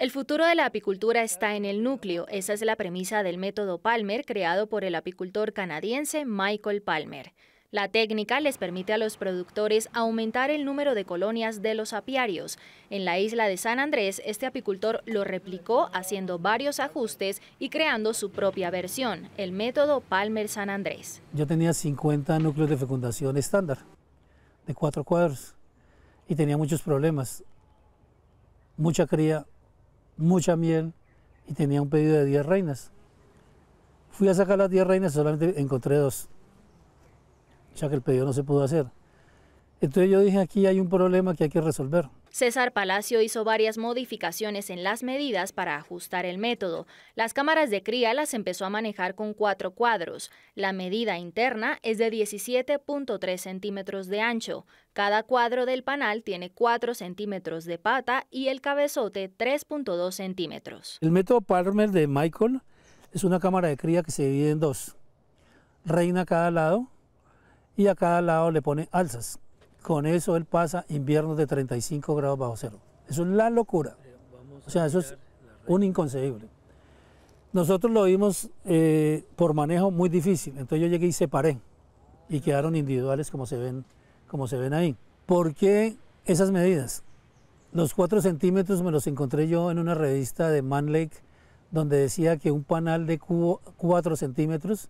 El futuro de la apicultura está en el núcleo. Esa es la premisa del método Palmer creado por el apicultor canadiense Michael Palmer. La técnica les permite a los productores aumentar el número de colonias de los apiarios. En la isla de San Andrés, este apicultor lo replicó haciendo varios ajustes y creando su propia versión, el método Palmer San Andrés. Yo tenía 50 núcleos de fecundación estándar, de cuatro cuadros, y tenía muchos problemas. Mucha cría, mucha miel y tenía un pedido de 10 reinas. Fui a sacar las 10 reinas, y solamente encontré dos, ya que el pedido no se pudo hacer. Entonces yo dije, aquí hay un problema que hay que resolver. César Palacio hizo varias modificaciones en las medidas para ajustar el método. Las cámaras de cría las empezó a manejar con cuatro cuadros. La medida interna es de 17.3 centímetros de ancho. Cada cuadro del panal tiene 4 centímetros de pata y el cabezote 3.2 centímetros. El método Palmer de Michael es una cámara de cría que se divide en dos. Reina a cada lado y a cada lado le pone alzas. Con eso él pasa inviernos de 35 grados bajo cero. Eso es la locura. O sea, eso es un inconcebible. Nosotros lo vimos eh, por manejo muy difícil. Entonces yo llegué y separé. Y quedaron individuales como se ven, como se ven ahí. ¿Por qué esas medidas? Los 4 centímetros me los encontré yo en una revista de Man Lake donde decía que un panal de 4 centímetros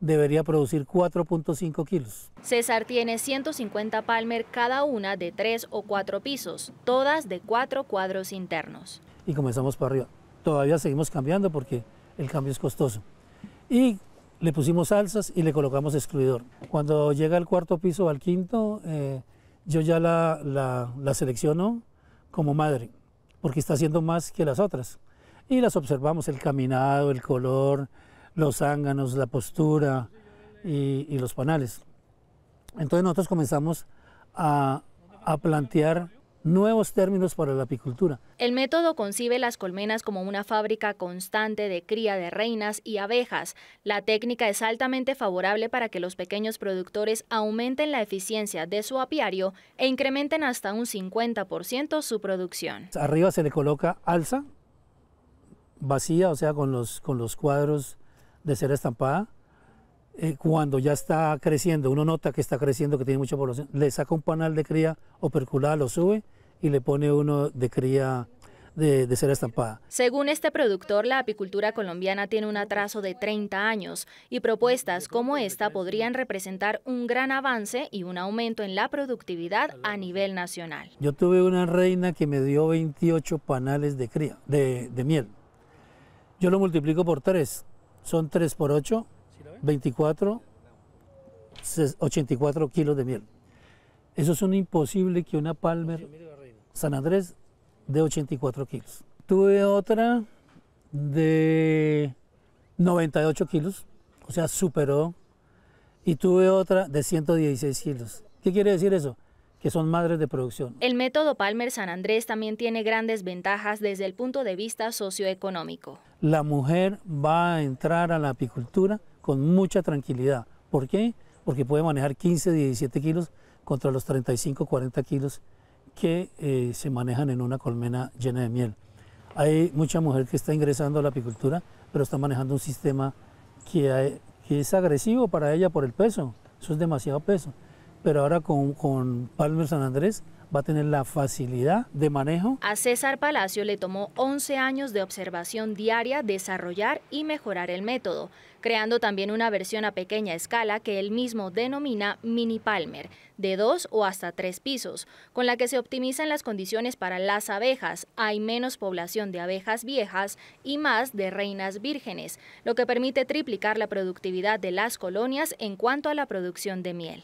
debería producir 4.5 kilos. César tiene 150 Palmer cada una de tres o cuatro pisos, todas de cuatro cuadros internos. Y comenzamos para arriba. Todavía seguimos cambiando porque el cambio es costoso. Y le pusimos alzas y le colocamos excluidor. Cuando llega el cuarto piso al quinto, eh, yo ya la, la selecciono como madre, porque está haciendo más que las otras. Y las observamos, el caminado, el color, los ánganos, la postura y, los panales. Entonces nosotros comenzamos a, plantear nuevos términos para la apicultura. El método concibe las colmenas como una fábrica constante de cría de reinas y abejas. La técnica es altamente favorable para que los pequeños productores aumenten la eficiencia de su apiario e incrementen hasta un 50% su producción. Arriba se le coloca alza vacía, o sea, con los, con los cuadros de cera estampada, eh, cuando ya está creciendo, uno nota que está creciendo, que tiene mucha población, le saca un panal de cría operculada, lo sube y le pone uno de cría de, de, ser estampada. Según este productor, la apicultura colombiana tiene un atraso de 30 años y propuestas como esta podrían representar un gran avance y un aumento en la productividad a nivel nacional. Yo tuve una reina que me dio 28 panales de cría, de, de miel. Yo lo multiplico por tres. Son 3 por 8, 24, 84 kilos de miel. Eso es imposible que una Palmer San Andrés de 84 kilos. Tuve otra de 98 kilos, o sea, superó. Y tuve otra de 116 kilos. ¿Qué quiere decir eso? que son madres de producción. El método Palmer San Andrés también tiene grandes ventajas desde el punto de vista socioeconómico. La mujer va a entrar a la apicultura con mucha tranquilidad. ¿Por qué? Porque puede manejar 15, 17 kilos contra los 35, 40 kilos que eh, se manejan en una colmena llena de miel. Hay mucha mujer que está ingresando a la apicultura, pero está manejando un sistema que eh, es agresivo para ella por el peso. Eso es demasiado peso pero ahora con, Palmer San Andrés va a tener la facilidad de manejo. A César Palacio le tomó 11 años de observación diaria desarrollar y mejorar el método, creando también una versión a pequeña escala que él mismo denomina Mini Palmer, de dos o hasta tres pisos, con la que se optimizan las condiciones para las abejas, hay menos población de abejas viejas y más de reinas vírgenes, lo que permite triplicar la productividad de las colonias en cuanto a la producción de miel.